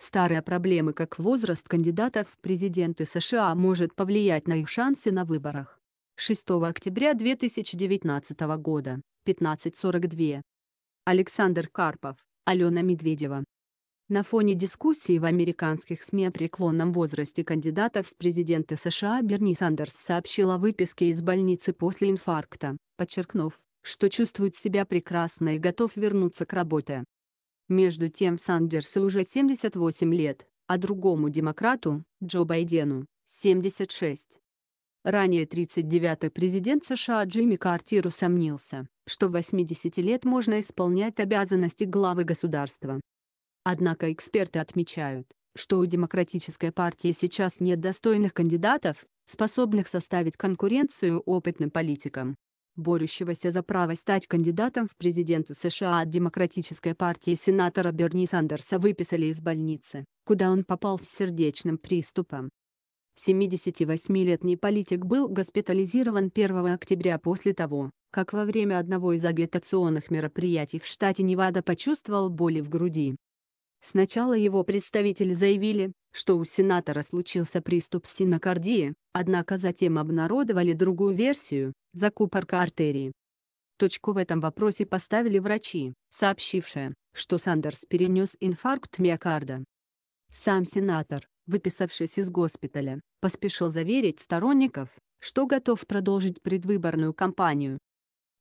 Старые проблемы как возраст кандидатов в президенты США может повлиять на их шансы на выборах. 6 октября 2019 года, 15.42. Александр Карпов, Алена Медведева. На фоне дискуссий в американских СМИ о преклонном возрасте кандидатов в президенты США Берни Сандерс сообщила о выписке из больницы после инфаркта, подчеркнув, что чувствует себя прекрасно и готов вернуться к работе. Между тем Сандерсу уже 78 лет, а другому демократу, Джо Байдену, 76. Ранее 39-й президент США Джимми Картир усомнился, что в 80 лет можно исполнять обязанности главы государства. Однако эксперты отмечают, что у Демократической партии сейчас нет достойных кандидатов, способных составить конкуренцию опытным политикам борющегося за право стать кандидатом в президенты США от Демократической партии сенатора Берни Сандерса выписали из больницы, куда он попал с сердечным приступом. 78-летний политик был госпитализирован 1 октября после того, как во время одного из агитационных мероприятий в штате Невада почувствовал боли в груди. Сначала его представители заявили, что у сенатора случился приступ стенокардии, однако затем обнародовали другую версию, закупорка артерии. Точку в этом вопросе поставили врачи, сообщившие, что Сандерс перенес инфаркт миокарда. Сам сенатор, выписавшись из госпиталя, поспешил заверить сторонников, что готов продолжить предвыборную кампанию.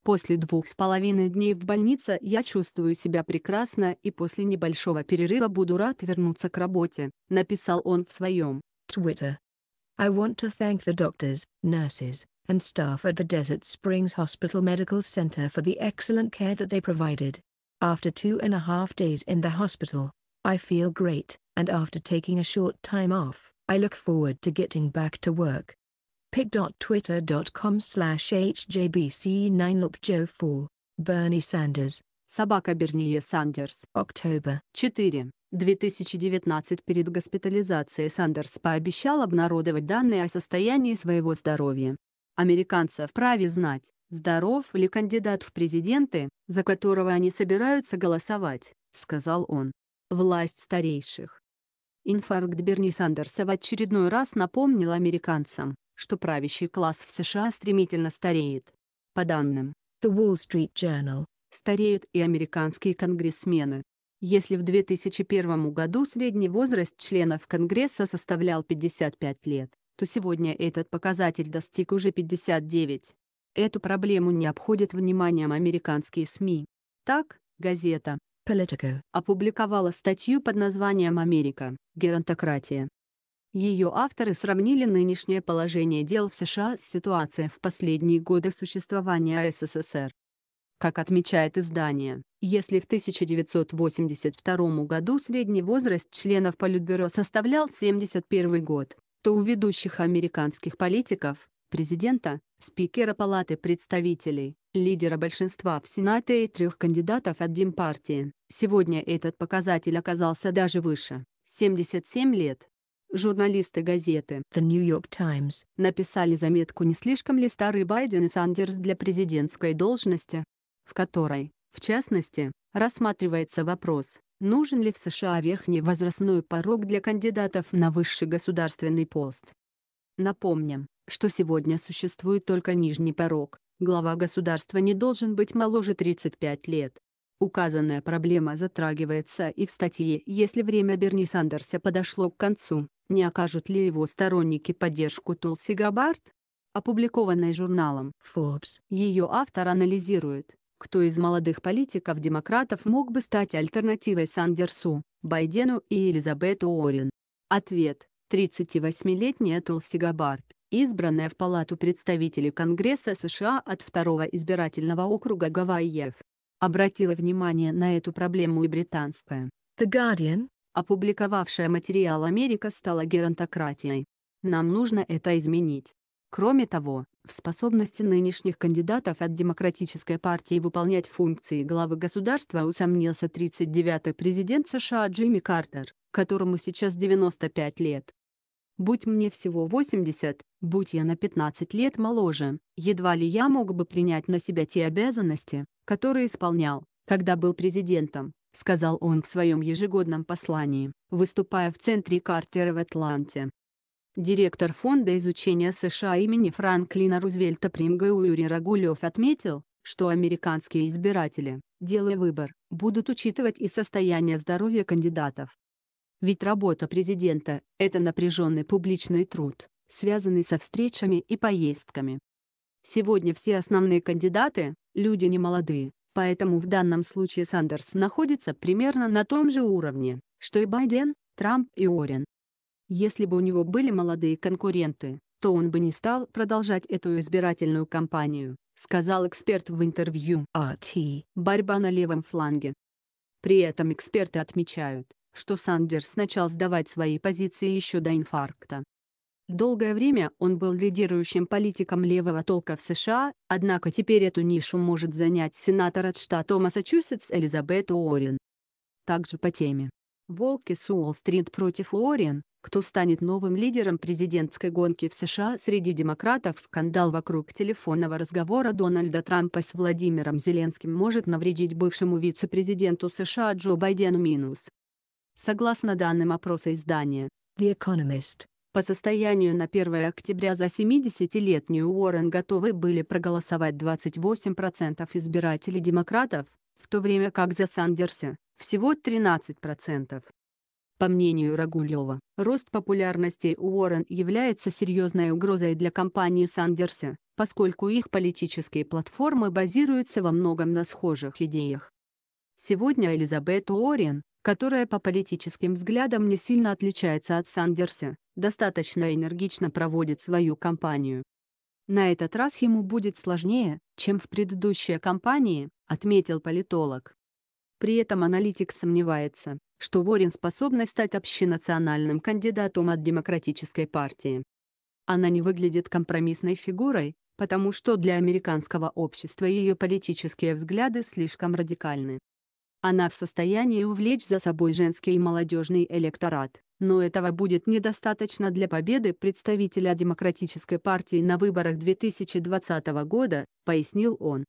После двух с половиной дней в больнице я чувствую себя прекрасно и после небольшого перерыва буду рад вернуться к работе, написал он в своем Twitter. I want to thank the doctors, nurses, and staff at the Desert Springs Hospital Medical Center for the excellent care that they provided. After two and a half days in the hospital, I feel great, and after taking a short time off, I look forward to getting back to work. pic.twitter.com slash hjbc 9 lpjo 4 Bernie Sanders Собака Берния Сандерс. October. 4. 2019 перед госпитализацией Сандерс пообещал обнародовать данные о состоянии своего здоровья. Американцы вправе знать, здоров ли кандидат в президенты, за которого они собираются голосовать, сказал он. Власть старейших. Инфаркт Берни Сандерса в очередной раз напомнил американцам, что правящий класс в США стремительно стареет. По данным The Wall Street Journal, стареют и американские конгрессмены. Если в 2001 году средний возраст членов Конгресса составлял 55 лет, то сегодня этот показатель достиг уже 59. Эту проблему не обходят вниманием американские СМИ. Так, газета Politico опубликовала статью под названием «Америка. Геронтократия». Ее авторы сравнили нынешнее положение дел в США с ситуацией в последние годы существования СССР. Как отмечает издание, если в 1982 году средний возраст членов Политбюро составлял 71 год, что у ведущих американских политиков, президента, спикера Палаты представителей, лидера большинства в Сенате и трех кандидатов от Демпартии, сегодня этот показатель оказался даже выше – 77 лет. Журналисты газеты The New York Times написали заметку «Не слишком ли старый Байден и Сандерс для президентской должности?», в которой, в частности, рассматривается вопрос, нужен ли в США верхний возрастной порог для кандидатов на высший государственный пост. Напомним, что сегодня существует только нижний порог, глава государства не должен быть моложе 35 лет. Указанная проблема затрагивается и в статье «Если время Берни Сандерса подошло к концу, не окажут ли его сторонники поддержку Тулси Габбард?» опубликованной журналом Forbes. Ее автор анализирует, кто из молодых политиков-демократов мог бы стать альтернативой Сандерсу, Байдену и Элизабет Уоррен? Ответ. 38-летняя Тулси Габбард, избранная в Палату представителей Конгресса США от второго избирательного округа Гавайев. Обратила внимание на эту проблему и британская «The Guardian», опубликовавшая материал «Америка стала геронтократией». Нам нужно это изменить. Кроме того, в способности нынешних кандидатов от Демократической партии выполнять функции главы государства усомнился 39-й президент США Джимми Картер, которому сейчас 95 лет. Будь мне всего 80, будь я на 15 лет моложе, едва ли я мог бы принять на себя те обязанности, которые исполнял, когда был президентом, сказал он в своем ежегодном послании, выступая в центре Картера в Атланте. Директор Фонда изучения США имени Франклина Рузвельта Примга Юрий Рагулев отметил, что американские избиратели, делая выбор, будут учитывать и состояние здоровья кандидатов. Ведь работа президента – это напряженный публичный труд, связанный со встречами и поездками. Сегодня все основные кандидаты – люди немолодые, поэтому в данном случае Сандерс находится примерно на том же уровне, что и Байден, Трамп и Орен. Если бы у него были молодые конкуренты, то он бы не стал продолжать эту избирательную кампанию, сказал эксперт в интервью RT. Борьба на левом фланге. При этом эксперты отмечают, что Сандерс начал сдавать свои позиции еще до инфаркта. Долгое время он был лидирующим политиком левого толка в США, однако теперь эту нишу может занять сенатор от штата Массачусетс Элизабет Уоррен. Также по теме. Волки с Уолл-стрит против Уоррен, кто станет новым лидером президентской гонки в США среди демократов, скандал вокруг телефонного разговора Дональда Трампа с Владимиром Зеленским может навредить бывшему вице-президенту США Джо Байдену минус. Согласно данным опроса издания The Economist, по состоянию на 1 октября за 70-летнюю Уоррен готовы были проголосовать 28% избирателей демократов, в то время как за Сандерса – всего 13%. По мнению Рагулева, рост популярности Уоррен является серьезной угрозой для компании Сандерса, поскольку их политические платформы базируются во многом на схожих идеях. Сегодня Элизабет Уоррен, которая по политическим взглядам не сильно отличается от Сандерса, достаточно энергично проводит свою кампанию. На этот раз ему будет сложнее, чем в предыдущей кампании, отметил политолог. При этом аналитик сомневается, что Уоррен способна стать общенациональным кандидатом от Демократической партии. Она не выглядит компромиссной фигурой, потому что для американского общества ее политические взгляды слишком радикальны. Она в состоянии увлечь за собой женский и молодежный электорат, но этого будет недостаточно для победы представителя Демократической партии на выборах 2020 года, пояснил он.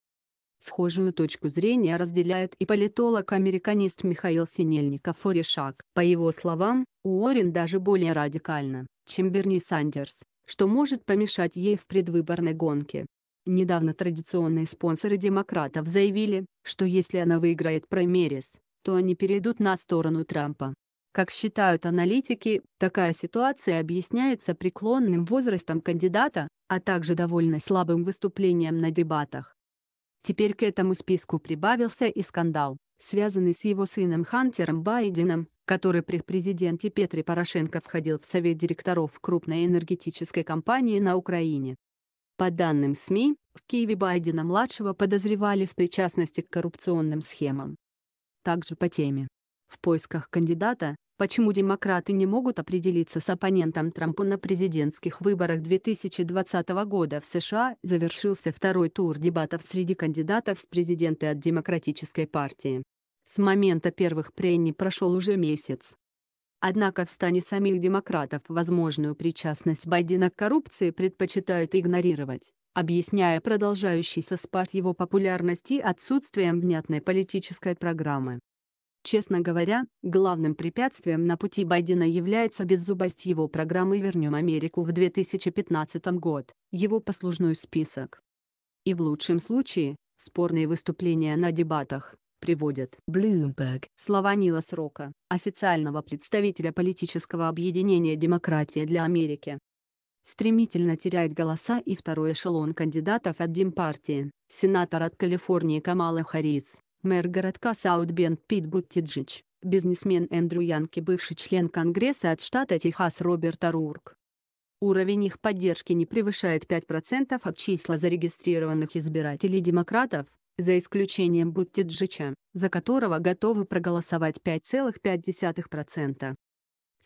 Схожую точку зрения разделяет и политолог-американист Михаил Синельников Оришак. По его словам, Уоррен даже более радикально, чем Берни Сандерс, что может помешать ей в предвыборной гонке. Недавно традиционные спонсоры демократов заявили, что если она выиграет праймерис, то они перейдут на сторону Трампа. Как считают аналитики, такая ситуация объясняется преклонным возрастом кандидата, а также довольно слабым выступлением на дебатах. Теперь к этому списку прибавился и скандал, связанный с его сыном Хантером Байденом, который при президенте Петре Порошенко входил в совет директоров крупной энергетической компании на Украине. По данным СМИ, в Киеве Байдена-младшего подозревали в причастности к коррупционным схемам. Также по теме. В поисках кандидата, Почему демократы не могут определиться с оппонентом Трампа на президентских выборах 2020 года в США, завершился второй тур дебатов среди кандидатов в президенты от Демократической партии. С момента первых прений прошел уже месяц. Однако в стане самих демократов возможную причастность Байдена к коррупции предпочитают игнорировать, объясняя продолжающийся спад его популярности отсутствием внятной политической программы. Честно говоря, главным препятствием на пути Байдена является беззубость его программы «Вернем Америку» в 2015 год, его послужной список. И в лучшем случае, спорные выступления на дебатах, приводят Bloomberg. Слова Нила Срока, официального представителя политического объединения «Демократия для Америки». Стремительно теряет голоса и второй эшелон кандидатов от Демпартии, сенатор от Калифорнии Камала Харрис, Мэр городка Саутбенд Пит Буттиджич, бизнесмен Эндрю Янки, бывший член Конгресса от штата Техас Роберт Арурк. Уровень их поддержки не превышает 5% от числа зарегистрированных избирателей демократов, за исключением Буттиджича, за которого готовы проголосовать 5,5%.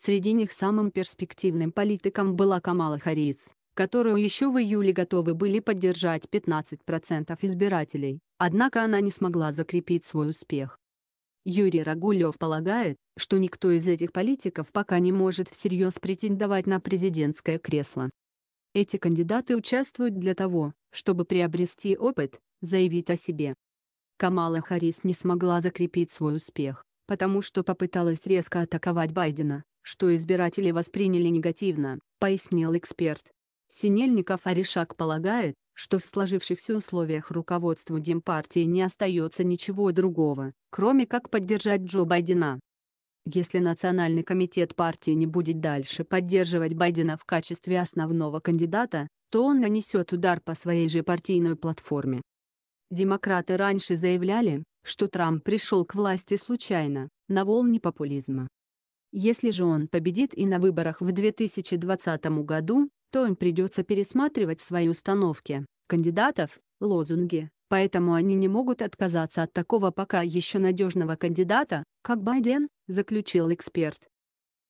Среди них самым перспективным политиком была Камала Харрис которую еще в июле готовы были поддержать 15% избирателей, однако она не смогла закрепить свой успех. Юрий Рагулев полагает, что никто из этих политиков пока не может всерьез претендовать на президентское кресло. Эти кандидаты участвуют для того, чтобы приобрести опыт, заявить о себе. Камала Харрис не смогла закрепить свой успех, потому что попыталась резко атаковать Байдена, что избиратели восприняли негативно, пояснил эксперт. Синельников Аришак полагает, что в сложившихся условиях руководству Демпартии не остается ничего другого, кроме как поддержать Джо Байдена. Если Национальный комитет партии не будет дальше поддерживать Байдена в качестве основного кандидата, то он нанесет удар по своей же партийной платформе. Демократы раньше заявляли, что Трамп пришел к власти случайно, на волне популизма. Если же он победит и на выборах в 2020 году, то им придется пересматривать свои установки, кандидатов, лозунги, поэтому они не могут отказаться от такого пока еще надежного кандидата, как Байден, заключил эксперт.